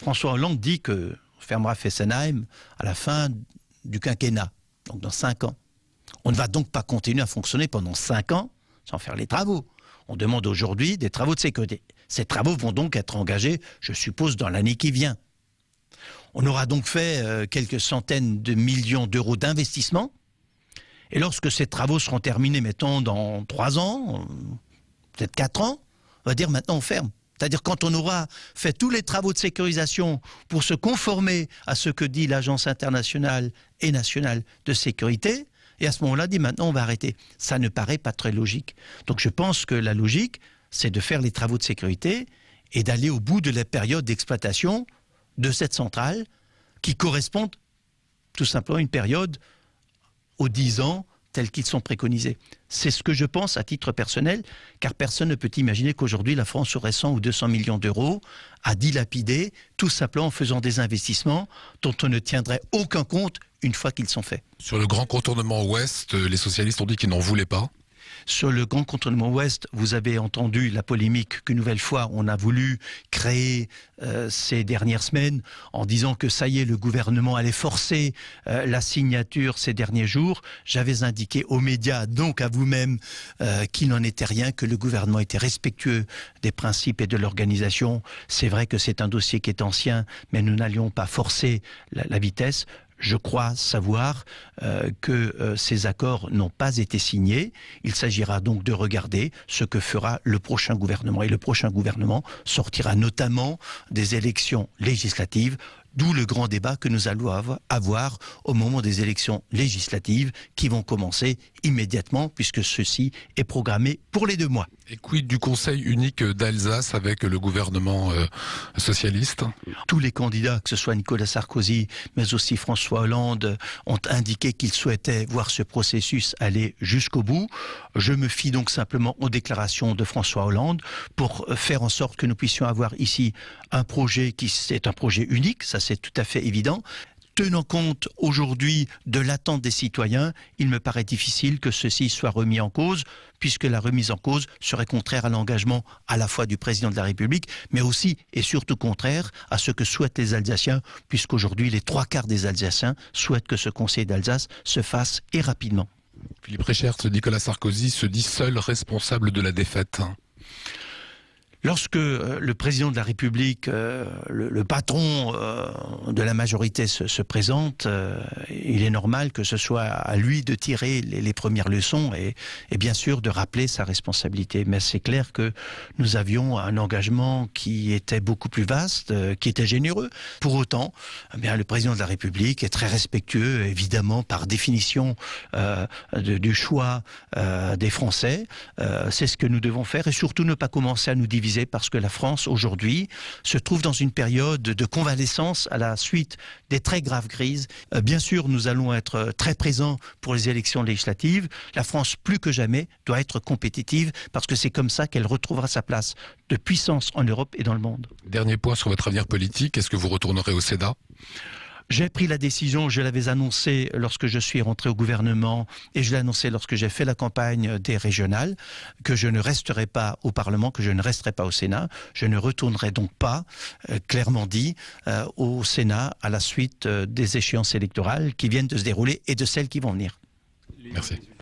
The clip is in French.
François Hollande dit que fermera Fessenheim à la fin du quinquennat, donc dans cinq ans. On ne va donc pas continuer à fonctionner pendant cinq ans sans faire les travaux. On demande aujourd'hui des travaux de sécurité. Ces travaux vont donc être engagés, je suppose, dans l'année qui vient. On aura donc fait euh, quelques centaines de millions d'euros d'investissement. Et lorsque ces travaux seront terminés, mettons, dans trois ans, euh, peut-être quatre ans, on va dire maintenant on ferme. C'est-à-dire quand on aura fait tous les travaux de sécurisation pour se conformer à ce que dit l'Agence internationale et nationale de sécurité, et à ce moment-là, dit maintenant on va arrêter. Ça ne paraît pas très logique. Donc je pense que la logique, c'est de faire les travaux de sécurité et d'aller au bout de la période d'exploitation de cette centrale qui correspond tout simplement à une période aux 10 ans tels qu'ils sont préconisés. C'est ce que je pense à titre personnel, car personne ne peut imaginer qu'aujourd'hui la France aurait 100 ou 200 millions d'euros à dilapider, tout simplement en faisant des investissements dont on ne tiendrait aucun compte une fois qu'ils sont faits. Sur le grand contournement ouest, euh, les socialistes ont dit qu'ils n'en voulaient pas. Sur le grand contournement ouest, vous avez entendu la polémique qu'une nouvelle fois on a voulu créer euh, ces dernières semaines en disant que ça y est, le gouvernement allait forcer euh, la signature ces derniers jours. J'avais indiqué aux médias, donc à vous-même, euh, qu'il n'en était rien, que le gouvernement était respectueux des principes et de l'organisation. C'est vrai que c'est un dossier qui est ancien, mais nous n'allions pas forcer la vitesse. Je crois savoir euh, que euh, ces accords n'ont pas été signés. Il s'agira donc de regarder ce que fera le prochain gouvernement. Et le prochain gouvernement sortira notamment des élections législatives, d'où le grand débat que nous allons avoir au moment des élections législatives qui vont commencer immédiatement puisque ceci est programmé pour les deux mois. Et quid du Conseil unique d'Alsace avec le gouvernement euh, socialiste Tous les candidats, que ce soit Nicolas Sarkozy, mais aussi François Hollande, ont indiqué qu'ils souhaitaient voir ce processus aller jusqu'au bout. Je me fie donc simplement aux déclarations de François Hollande pour euh, faire en sorte que nous puissions avoir ici un projet qui est un projet unique, ça c'est tout à fait évident, tenant compte aujourd'hui de l'attente des citoyens, il me paraît difficile que ceci soit remis en cause, puisque la remise en cause serait contraire à l'engagement à la fois du président de la République, mais aussi et surtout contraire à ce que souhaitent les Alsaciens, puisqu'aujourd'hui les trois quarts des Alsaciens souhaitent que ce Conseil d'Alsace se fasse et rapidement. Philippe Richert, Nicolas Sarkozy se dit seul responsable de la défaite. Lorsque euh, le président de la République, euh, le, patron euh, de la majorité se, présente, il est normal que ce soit à lui de tirer les, premières leçons et, bien sûr de rappeler sa responsabilité. Mais c'est clair que nous avions un engagement qui était beaucoup plus vaste, qui était généreux. Pour autant, eh bien, le président de la République est très respectueux, évidemment, par définition du choix des Français. c'est ce que nous devons faire et surtout ne pas commencer à nous diviser parce que la France aujourd'hui se trouve dans une période de convalescence à la suite des très graves crises. Euh, bien sûr, nous allons être euh, très présents pour les élections législatives. La France, plus que jamais, doit être compétitive parce que c'est comme ça qu'elle retrouvera sa place de puissance en Europe et dans le monde. Dernier point sur votre avenir politique, est-ce que vous retournerez au SEDA j'ai pris la décision, je l'avais annoncé lorsque je suis rentré au gouvernement et je l'ai annoncé lorsque j'ai fait la campagne des régionales, que je ne resterai pas au Parlement, que je ne resterai pas au Sénat. Je ne retournerai donc pas, euh, clairement dit, euh, au Sénat à la suite euh, des échéances électorales qui viennent de se dérouler et de celles qui vont venir. Merci.